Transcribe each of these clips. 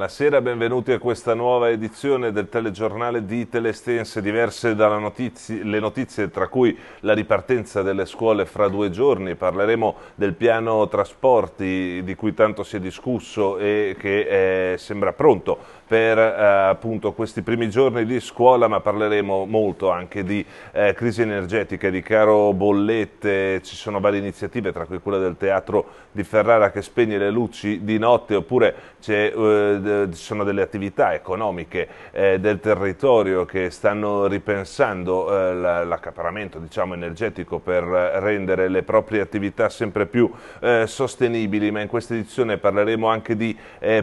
buonasera, benvenuti a questa nuova edizione del telegiornale di Telestense, diverse dalle notizie, le notizie, tra cui la ripartenza delle scuole fra due giorni. Parleremo del piano trasporti di cui tanto si è discusso e che eh, sembra pronto per eh, appunto questi primi giorni di scuola, ma parleremo molto anche di eh, crisi energetica, di caro bollette, ci sono varie iniziative, tra cui quella del teatro di Ferrara che spegne le luci di notte, oppure ci eh, sono delle attività economiche eh, del territorio che stanno ripensando eh, l'accaparamento diciamo, energetico per rendere le proprie attività sempre più eh, sostenibili, ma in questa edizione parleremo anche di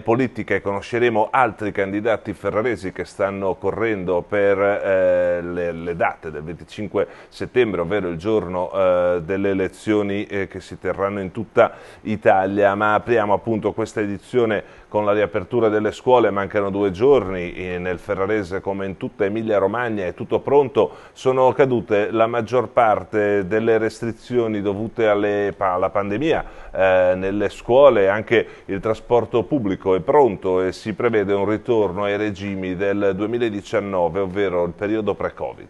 politica e conosceremo altri candidati ferraresi che stanno correndo per eh, le, le, date del 25 settembre, ovvero il giorno eh, delle elezioni eh, che si terranno in tutta Italia, ma apriamo appunto questa edizione con la riapertura delle scuole mancano due giorni, nel Ferrarese come in tutta Emilia Romagna è tutto pronto, sono cadute la maggior parte delle restrizioni dovute alle, alla pandemia eh, nelle scuole, anche il trasporto pubblico è pronto e si prevede un ritorno ai regimi del 2019, ovvero il periodo pre-Covid.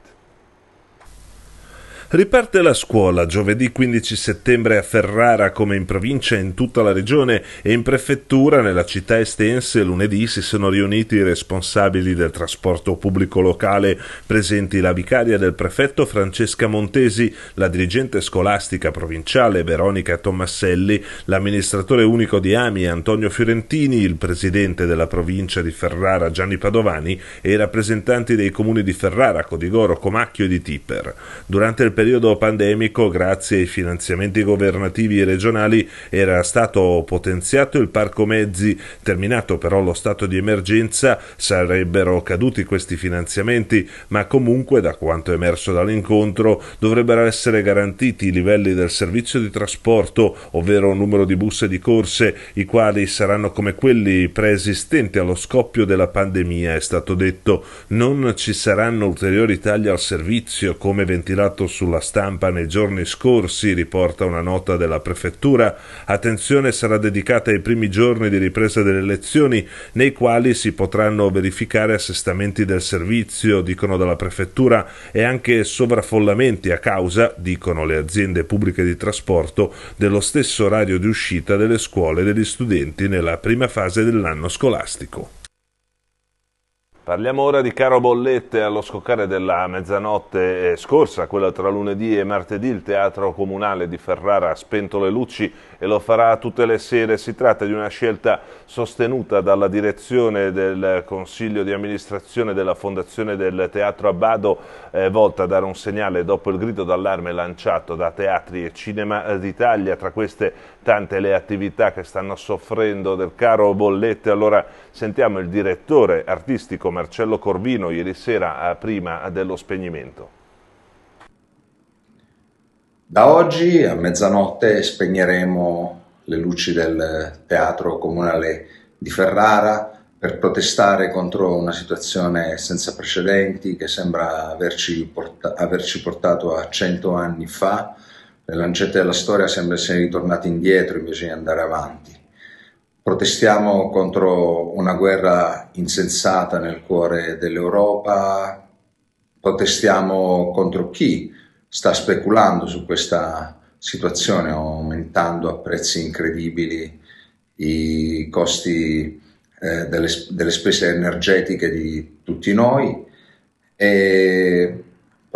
Riparte la scuola giovedì 15 settembre a Ferrara come in provincia e in tutta la regione e in prefettura nella città estense lunedì si sono riuniti i responsabili del trasporto pubblico locale presenti la vicaria del prefetto Francesca Montesi, la dirigente scolastica provinciale Veronica Tommaselli, l'amministratore unico di AMI Antonio Fiorentini, il presidente della provincia di Ferrara Gianni Padovani e i rappresentanti dei comuni di Ferrara, Codigoro, Comacchio e di Tipper. Durante il periodo pandemico, grazie ai finanziamenti governativi e regionali, era stato potenziato il parco mezzi. Terminato però lo stato di emergenza, sarebbero caduti questi finanziamenti, ma comunque, da quanto emerso dall'incontro, dovrebbero essere garantiti i livelli del servizio di trasporto, ovvero numero di bus e di corse, i quali saranno come quelli preesistenti allo scoppio della pandemia, è stato detto. Non ci saranno ulteriori tagli al servizio, come ventilato su sulla stampa nei giorni scorsi, riporta una nota della prefettura. Attenzione sarà dedicata ai primi giorni di ripresa delle lezioni, nei quali si potranno verificare assestamenti del servizio, dicono dalla prefettura, e anche sovraffollamenti a causa, dicono le aziende pubbliche di trasporto, dello stesso orario di uscita delle scuole degli studenti nella prima fase dell'anno scolastico. Parliamo ora di caro bollette allo scoccare della mezzanotte eh, scorsa, quella tra lunedì e martedì, il Teatro Comunale di Ferrara ha spento le luci e lo farà tutte le sere. Si tratta di una scelta sostenuta dalla direzione del Consiglio di amministrazione della Fondazione del Teatro Abbado, eh, volta a dare un segnale dopo il grido d'allarme lanciato da teatri e cinema d'Italia. Tra queste tante le attività che stanno soffrendo del caro bollette, allora sentiamo il direttore artistico Marcello Corvino ieri sera eh, prima dello spegnimento. Da oggi a mezzanotte spegneremo le luci del Teatro Comunale di Ferrara per protestare contro una situazione senza precedenti che sembra averci, portato a 100 anni fa le lancette della storia sembra essere ritornate indietro invece di andare avanti. Protestiamo contro una guerra insensata nel cuore dell'Europa, protestiamo contro chi sta speculando su questa situazione aumentando a prezzi incredibili i costi eh, delle, delle, spese energetiche di tutti noi e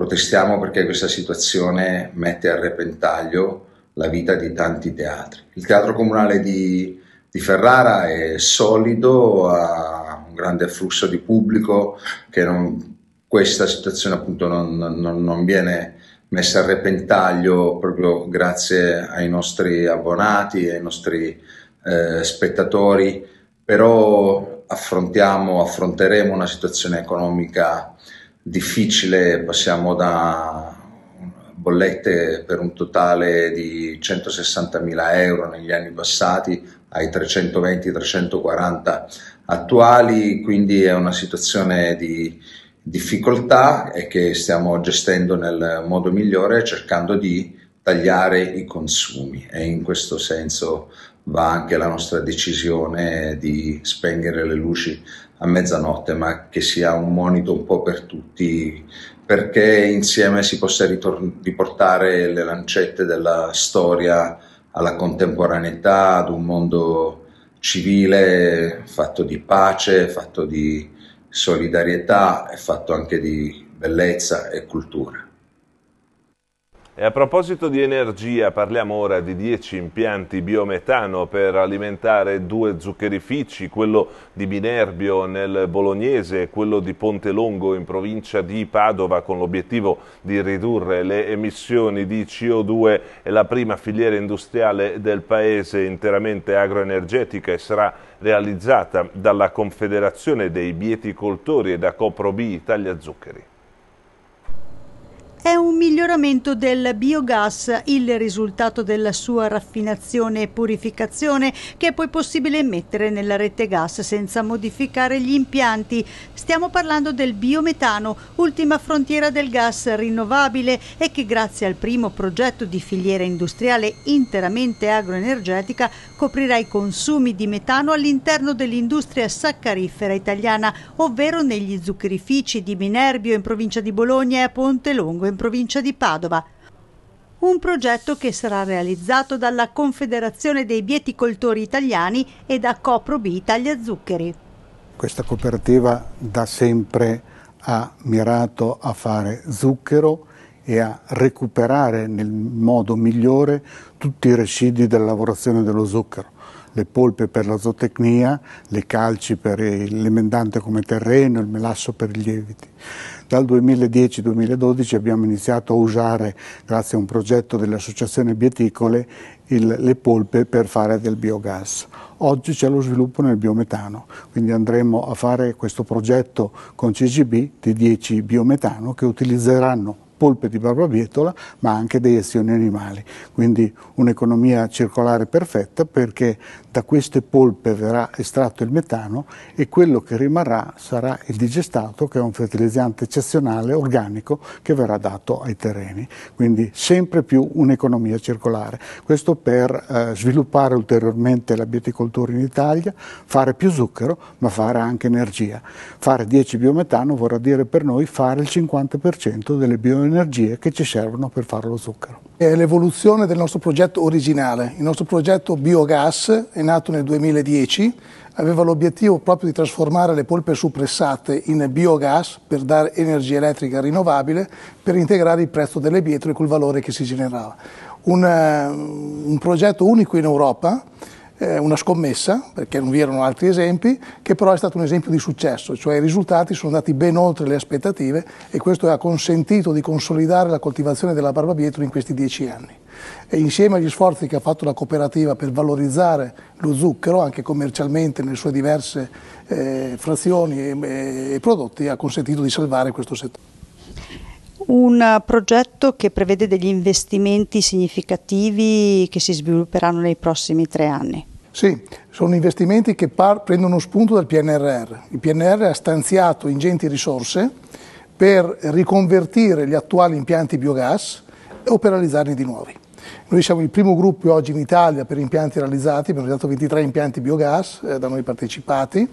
Protestiamo perché questa situazione mette a repentaglio la vita di tanti teatri. Il teatro comunale di, di Ferrara è solido, ha un grande afflusso di pubblico che non, questa situazione appunto non, non, non viene messa a repentaglio proprio grazie ai nostri abbonati, ai nostri eh, spettatori, però affrontiamo, affronteremo una situazione economica difficile, passiamo da bollette per un totale di 160.000 euro negli anni passati ai 320-340 attuali, quindi è una situazione di difficoltà e che stiamo gestendo nel modo migliore cercando di tagliare i consumi e in questo senso va anche la nostra decisione di spegnere le luci a mezzanotte, ma che sia un monito un po' per tutti, perché insieme si possa ritor- riportare le lancette della storia alla contemporaneità, ad un mondo civile fatto di pace, fatto di solidarietà e fatto anche di bellezza e cultura. E a proposito di energia, parliamo ora di 10 impianti biometano per alimentare due zuccherifici, quello di Minerbio nel Bolognese e quello di Pontelongo in provincia di Padova, con l'obiettivo di ridurre le emissioni di CO2. È la prima filiera industriale del paese interamente agroenergetica e sarà realizzata dalla Confederazione dei Bieticoltori e da Coprobi Italia Zuccheri. È un miglioramento del biogas il risultato della sua raffinazione e purificazione che è poi possibile mettere nella rete gas senza modificare gli impianti. Stiamo parlando del biometano, ultima frontiera del gas rinnovabile e che grazie al primo progetto di filiera industriale interamente agroenergetica coprirà i consumi di metano all'interno dell'industria saccarifera italiana, ovvero negli zuccherifici di Minerbio in provincia di Bologna e a Ponte Longo in provincia di Padova. Un progetto che sarà realizzato dalla Confederazione dei Bieticoltori Italiani e da Coprobi Italia Zuccheri. Questa cooperativa da sempre ha mirato a fare zucchero e a recuperare nel modo migliore tutti i residui della lavorazione dello zucchero, le polpe per la zootecnia, le calci per l'emendante come terreno, il melasso per i lieviti. Dal 2010-2012 abbiamo iniziato a usare, grazie a un progetto dell'Associazione Bieticole, il, le polpe per fare del biogas. Oggi c'è lo sviluppo nel biometano, quindi andremo a fare questo progetto con CGB di 10 biometano che utilizzeranno polpe di barbabietola, ma anche dei azioni animali. Quindi un'economia circolare perfetta perché da queste polpe verrà estratto il metano e quello che rimarrà sarà il digestato, che è un fertilizzante eccezionale, organico, che verrà dato ai terreni. Quindi sempre più un'economia circolare. Questo per eh, sviluppare ulteriormente la bieticoltura in Italia, fare più zucchero, ma fare anche energia. Fare 10 biometano vorrà dire per noi fare il 50% delle bioenergie energie che ci servono per fare lo zucchero. È l'evoluzione del nostro progetto originale. Il nostro progetto biogas è nato nel 2010, aveva l'obiettivo proprio di trasformare le polpe suppressate in biogas per dare energia elettrica rinnovabile per integrare il prezzo delle pietre col valore che si generava. un, eh, un progetto unico in Europa eh, una scommessa, perché non vi erano altri esempi, che però è stato un esempio di successo, cioè i risultati sono andati ben oltre le aspettative e questo ha consentito di consolidare la coltivazione della barbabietola in questi dieci anni. E insieme agli sforzi che ha fatto la cooperativa per valorizzare lo zucchero, anche commercialmente nelle sue diverse eh, frazioni e, e prodotti, ha consentito di salvare questo settore. Un progetto che prevede degli investimenti significativi che si svilupperanno nei prossimi tre anni. Sì, sono investimenti che par- prendono spunto dal PNRR. Il PNRR ha stanziato ingenti risorse per riconvertire gli attuali impianti biogas o per realizzarne di nuovi. Noi siamo il primo gruppo oggi in Italia per impianti realizzati, abbiamo realizzato 23 impianti biogas eh, da noi partecipati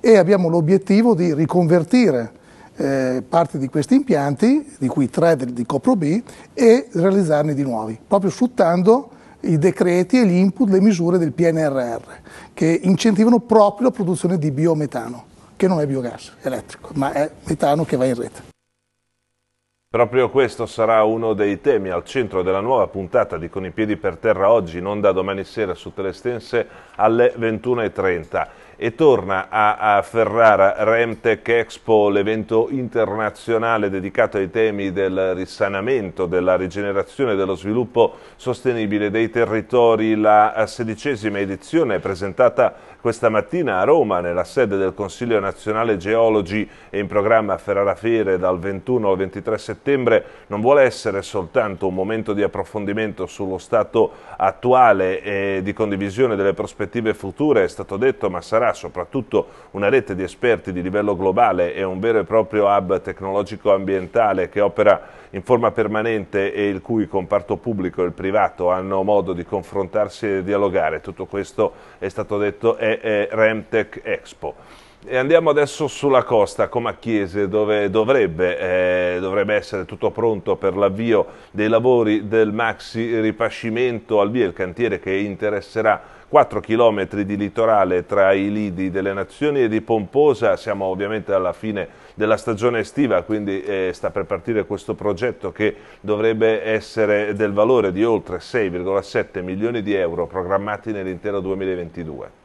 e abbiamo l'obiettivo di riconvertire eh, parte di questi impianti, di cui tre di, Copro B, e realizzarne di nuovi, proprio sfruttando i decreti e gli input, le misure del PNRR, che incentivano proprio la produzione di biometano, che non è biogas elettrico, ma è metano che va in rete. Proprio questo sarà uno dei temi al centro della nuova puntata di Con i piedi per terra oggi, non da domani sera su Telestense alle 21.30 e torna a, a Ferrara Remtech Expo, l'evento internazionale dedicato ai temi del risanamento, della rigenerazione e dello sviluppo sostenibile dei territori. La sedicesima edizione è presentata questa mattina a Roma nella sede del Consiglio Nazionale Geologi e in programma a Ferrara Fiere dal 21 al 23 settembre non vuole essere soltanto un momento di approfondimento sullo stato attuale e di condivisione delle prospettive future, è stato detto, ma sarà sarà soprattutto una rete di esperti di livello globale e un vero e proprio hub tecnologico ambientale che opera in forma permanente e il cui comparto pubblico e il privato hanno modo di confrontarsi e dialogare. Tutto questo è stato detto è, è Remtech Expo. E andiamo adesso sulla costa, Comacchiese, dove dovrebbe, eh, dovrebbe, essere tutto pronto per l'avvio dei lavori del maxi ripascimento al via, il cantiere che interesserà 4 km di litorale tra i lidi delle Nazioni e di Pomposa. Siamo ovviamente alla fine della stagione estiva, quindi eh, sta per partire questo progetto che dovrebbe essere del valore di oltre 6,7 milioni di euro programmati nell'intero 2022.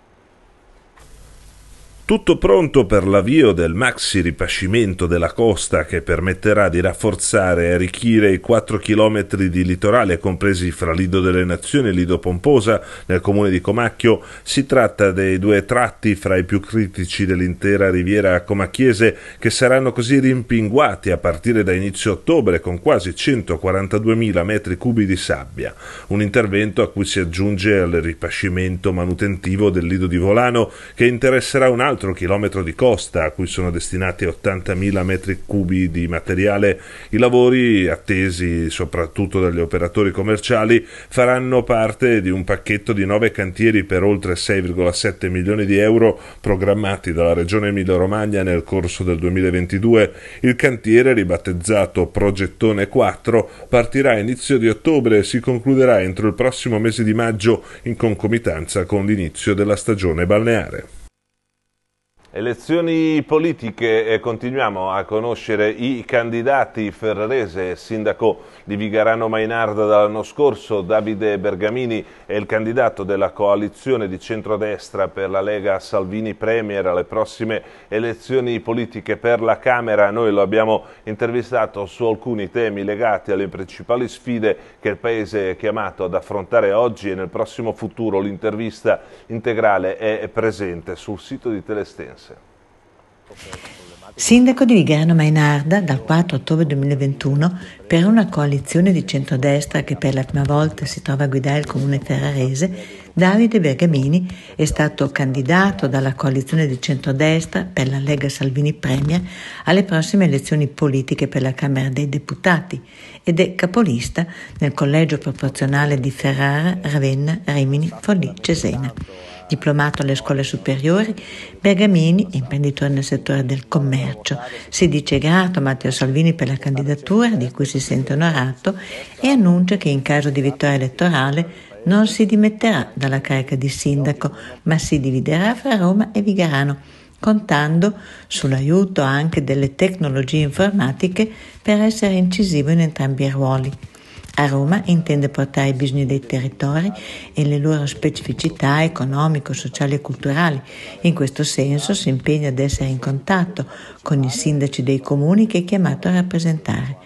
Tutto pronto per l'avvio del maxi ripascimento della costa che permetterà di rafforzare e arricchire i 4 km di litorale compresi fra Lido delle Nazioni e Lido Pomposa nel comune di Comacchio. Si tratta dei due tratti fra i più critici dell'intera riviera comacchiese che saranno così rimpinguati a partire da inizio ottobre con quasi 142.000 metri cubi di sabbia. Un intervento a cui si aggiunge il ripascimento manutentivo del Lido di Volano che interesserà un altro km chilometro di costa a cui sono destinati 80.000 metri cubi di materiale. I lavori, attesi soprattutto dagli operatori commerciali, faranno parte di un pacchetto di nove cantieri per oltre 6,7 milioni di euro programmati dalla Regione Emilia-Romagna nel corso del 2022. Il cantiere, ribattezzato Progettone 4, partirà a inizio di ottobre e si concluderà entro il prossimo mese di maggio in concomitanza con l'inizio della stagione balneare. Elezioni politiche, eh, continuiamo a conoscere i candidati ferrarese, sindaco di Vigarano Mainarda dall'anno scorso, Davide Bergamini è il candidato della coalizione di centrodestra per la Lega Salvini Premier alle prossime elezioni politiche per la Camera, noi lo abbiamo intervistato su alcuni temi legati alle principali sfide che il Paese è chiamato ad affrontare oggi e nel prossimo futuro, l'intervista integrale è presente sul sito di Telestense diverse. Sindaco di Vigano Mainarda dal 4 ottobre 2021 per una coalizione di centrodestra che per la prima volta si trova a guidare il comune ferrarese Davide Bergamini è stato candidato dalla coalizione di centrodestra per la Lega Salvini Premier alle prossime elezioni politiche per la Camera dei Deputati ed è capolista nel collegio proporzionale di Ferrara, Ravenna, Rimini, Forlì, Cesena. Diplomato alle scuole superiori, Bergamini, imprenditore nel settore del commercio, si dice grato a Matteo Salvini per la candidatura di cui si sente onorato e annuncia che in caso di vittoria elettorale non si dimetterà dalla carica di sindaco, ma si dividerà fra Roma e Vigarano, contando sull'aiuto anche delle tecnologie informatiche per essere incisivo in entrambi i ruoli. A Roma intende portare i bisogni dei territori e le loro specificità economico, sociali e culturali. In questo senso si impegna ad essere in contatto con i sindaci dei comuni che è chiamato a rappresentare.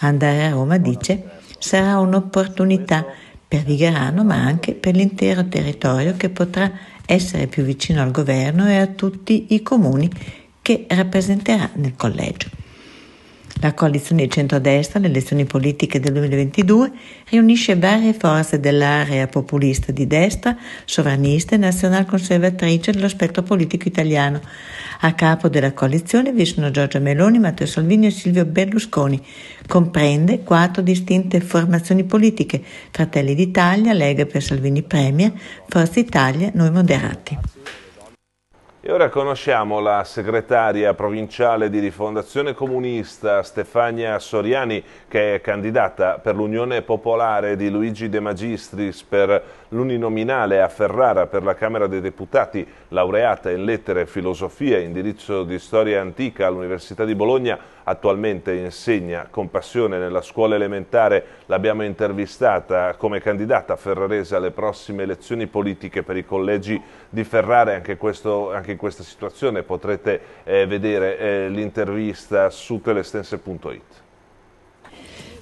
Andare a Roma, dice, sarà un'opportunità per Vigherano ma anche per l'intero territorio che potrà essere più vicino al governo e a tutti i comuni che rappresenterà nel collegio. La coalizione di centrodestra alle elezioni politiche del 2022 riunisce varie forze dell'area populista di destra, sovranista e nazionalconservatrice dello spettro politico italiano. A capo della coalizione vi sono Giorgia Meloni, Matteo Salvini e Silvio Berlusconi. Comprende quattro distinte formazioni politiche: Fratelli d'Italia, Lega per Salvini Premier, Forza Italia, Noi Moderati. E ora conosciamo la segretaria provinciale di Rifondazione Comunista Stefania Soriani che è candidata per l'Unione Popolare di Luigi De Magistris per l'uninominale a Ferrara per la Camera dei Deputati, laureata in lettere e filosofia e indirizzo di storia antica all'Università di Bologna, attualmente insegna con passione nella scuola elementare. L'abbiamo intervistata come candidata ferrarese alle prossime elezioni politiche per i collegi di Ferrara. Anche, questo, anche in questa situazione potrete eh, vedere eh, l'intervista su telestense.it.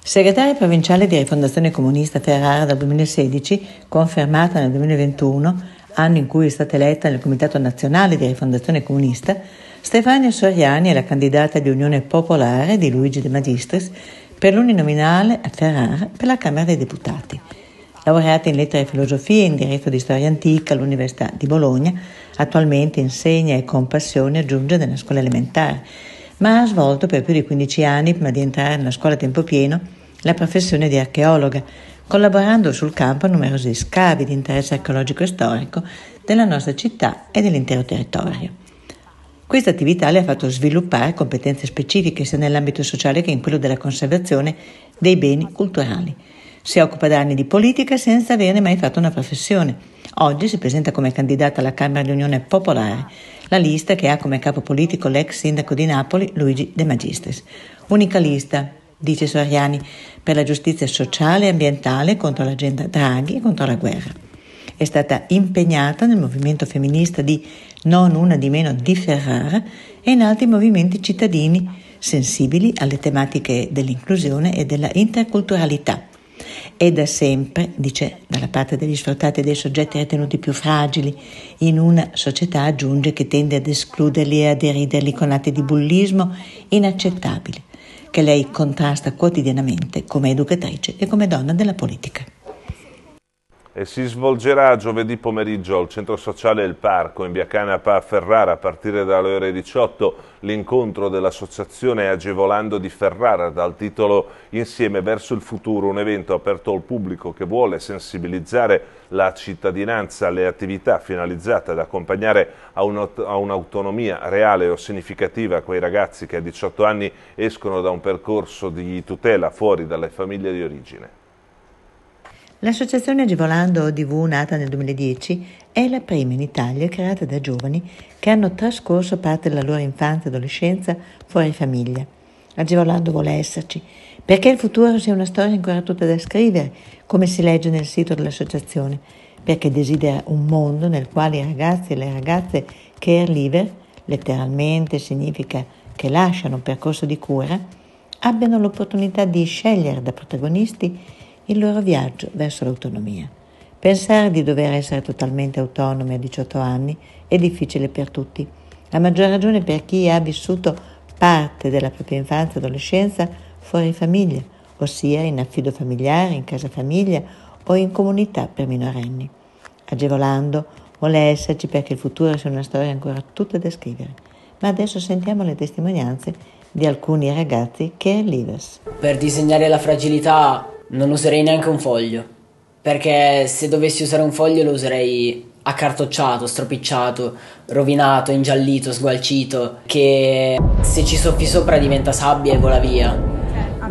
Segretaria provinciale di Rifondazione Comunista Ferrara dal 2016, confermata nel 2021, anno in cui è stata eletta nel Comitato Nazionale di Rifondazione Comunista, Stefania Soriani è la candidata di Unione Popolare di Luigi De Magistris per l'uninominale a Ferrara per la Camera dei Deputati. Laureata in lettere e filosofia e in diritto di storia antica all'Università di Bologna, attualmente insegna e con passione aggiunge nella scuola elementare ma ha svolto per più di 15 anni, prima di entrare nella scuola a tempo pieno, la professione di archeologa, collaborando sul campo a numerosi scavi di interesse archeologico e storico della nostra città e dell'intero territorio. Questa attività le ha fatto sviluppare competenze specifiche sia nell'ambito sociale che in quello della conservazione dei beni culturali si occupa da anni di politica senza averne mai fatto una professione. Oggi si presenta come candidata alla Camera dell'Unione Popolare, la lista che ha come capo politico l'ex sindaco di Napoli Luigi De Magistris. Unica lista, dice Soriani, per la giustizia sociale e ambientale contro l'agenda Draghi e contro la guerra. È stata impegnata nel movimento femminista di Non una di meno di Ferrara e in altri movimenti cittadini sensibili alle tematiche dell'inclusione e della interculturalità è da sempre, dice, dalla parte degli sfruttati e dei soggetti ritenuti più fragili, in una società, aggiunge, che tende ad escluderli e a deriderli con atti di bullismo inaccettabili, che lei contrasta quotidianamente come educatrice e come donna della politica eh, si svolgerà giovedì pomeriggio al centro sociale Il Parco in via Canapa a Ferrara a partire dalle ore 18 l'incontro dell'associazione Agevolando di Ferrara dal titolo Insieme verso il futuro, un evento aperto al pubblico che vuole sensibilizzare la cittadinanza alle attività finalizzate ad accompagnare a un'autonomia reale o significativa quei ragazzi che a 18 anni escono da un percorso di tutela fuori dalle famiglie di origine. L'associazione Agevolando DV, nata nel 2010, è la prima in Italia creata da giovani che hanno trascorso parte della loro infanzia e adolescenza fuori famiglia. Agevolando vuole esserci, perché il futuro sia una storia ancora tutta da scrivere, come si legge nel sito dell'associazione, perché desidera un mondo nel quale i ragazzi e le ragazze care liver, letteralmente significa che lasciano un percorso di cura, abbiano l'opportunità di scegliere da protagonisti il loro viaggio verso l'autonomia. Pensare di dover essere totalmente autonomi a 18 anni è difficile per tutti, a maggior ragione per chi ha vissuto parte della propria infanzia e adolescenza fuori famiglia, ossia in affido familiare, in casa famiglia o in comunità per minorenni. Agevolando, vuole esserci perché il futuro sia una storia ancora tutta da scrivere. Ma adesso sentiamo le testimonianze di alcuni ragazzi che è Livers. Per disegnare la fragilità non userei neanche un foglio, perché se dovessi usare un foglio lo userei accartocciato, stropicciato, rovinato, ingiallito, sgualcito, che se ci soffi sopra diventa sabbia e vola via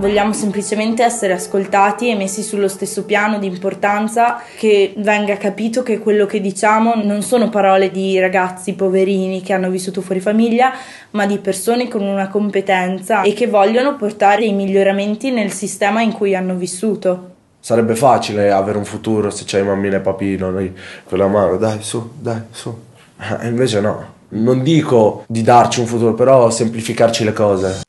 vogliamo semplicemente essere ascoltati e messi sullo stesso piano di importanza, che venga capito che quello che diciamo non sono parole di ragazzi poverini che hanno vissuto fuori famiglia, ma di persone con una competenza e che vogliono portare i miglioramenti nel sistema in cui hanno vissuto sarebbe facile avere un futuro se c'hai mammina e papino noi con la mano dai su dai su e invece no non dico di darci un futuro però semplificarci le cose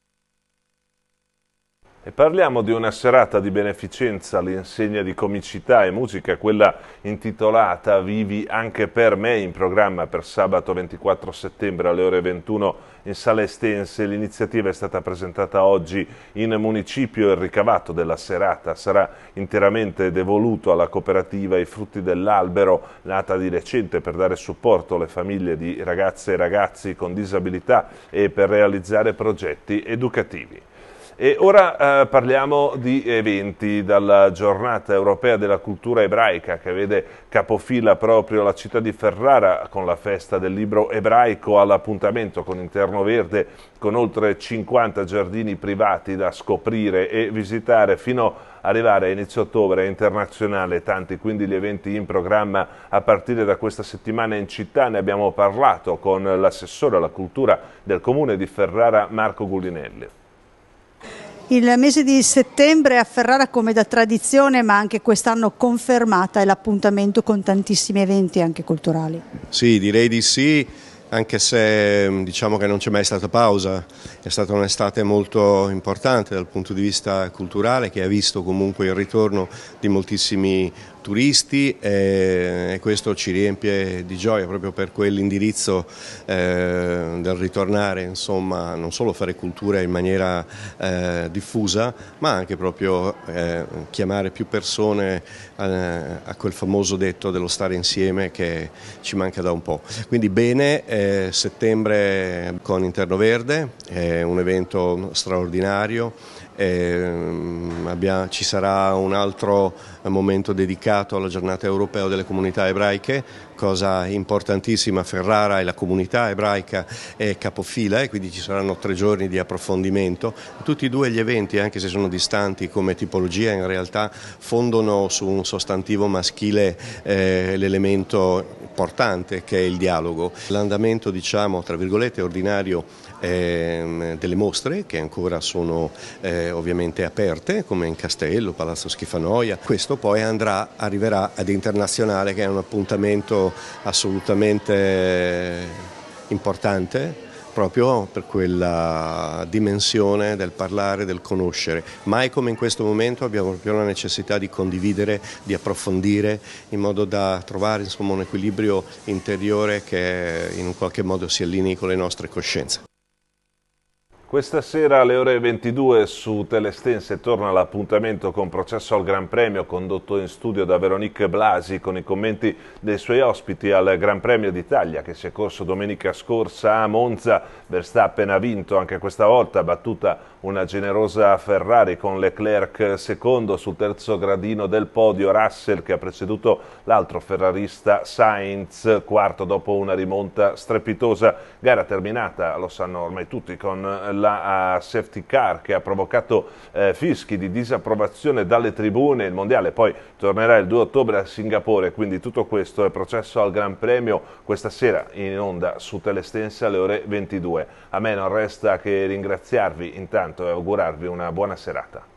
e parliamo di una serata di beneficenza all'insegna di comicità e musica, quella intitolata Vivi anche per me, in programma per sabato 24 settembre alle ore 21 in sale Estense. L'iniziativa è stata presentata oggi in municipio e il ricavato della serata sarà interamente devoluto alla cooperativa I Frutti dell'Albero, nata di recente per dare supporto alle famiglie di ragazze e ragazzi con disabilità e per realizzare progetti educativi. E ora eh, parliamo di eventi dalla giornata europea della cultura ebraica che vede capofila proprio la città di Ferrara con la festa del libro ebraico all'appuntamento con interno verde con oltre 50 giardini privati da scoprire e visitare fino a arrivare a inizio ottobre è internazionale, tanti quindi gli eventi in programma a partire da questa settimana in città, ne abbiamo parlato con l'assessore alla cultura del comune di Ferrara Marco Gullinelli. Il mese di settembre a Ferrara come da tradizione ma anche quest'anno confermata è l'appuntamento con tantissimi eventi anche culturali. Sì, direi di sì anche se mm, diciamo che non c'è mai stata pausa, è stata un'estate molto importante dal punto di vista culturale che ha visto comunque il ritorno di moltissimi turisti e, questo ci riempie di gioia proprio per quell'indirizzo eh, del ritornare, insomma, non solo fare cultura in maniera eh, diffusa, ma anche proprio eh, chiamare più persone a, quel famoso detto dello stare insieme che ci manca da un po'. Quindi bene, settembre con Interno Verde, è un evento straordinario Ehm, Abbiamo, ci sarà un altro momento dedicato alla giornata europea delle comunità ebraiche, cosa importantissima, Ferrara e la comunità ebraica è capofila e quindi ci saranno tre giorni di approfondimento. Tutti e due gli eventi, anche se sono distanti come tipologia, in realtà fondono su un sostantivo maschile eh, l'elemento importante che è il dialogo. L'andamento, diciamo, tra virgolette, ordinario Ehm, delle mostre che ancora sono eh, ovviamente aperte come in Castello, Palazzo Schifanoia. Questo poi andrà, arriverà ad Internazionale che è un appuntamento assolutamente importante proprio per quella dimensione del parlare, del conoscere. Mai come in questo momento abbiamo proprio la necessità di condividere, di approfondire in modo da trovare insomma, un equilibrio interiore che eh, in un qualche modo si allinei con le nostre coscienze. Questa sera alle ore 22 su Telestense torna l'appuntamento con Processo al Gran Premio condotto in studio da Veronique Blasi con i commenti dei suoi ospiti al Gran Premio d'Italia che si è corso domenica scorsa a Monza. Verstappen ha vinto anche questa volta, battuta una generosa Ferrari con Leclerc secondo sul terzo gradino del podio Russell che ha preceduto l'altro ferrarista Sainz quarto dopo una rimonta strepitosa. Gara terminata, lo sanno ormai tutti, con la sulla safety car che ha provocato uh, fischi di disapprovazione dalle tribune. Il mondiale poi tornerà il 2 ottobre a Singapore, quindi tutto questo è processo al Gran Premio questa sera in onda su Telestense alle ore 22. A me non resta che ringraziarvi intanto e augurarvi una buona serata.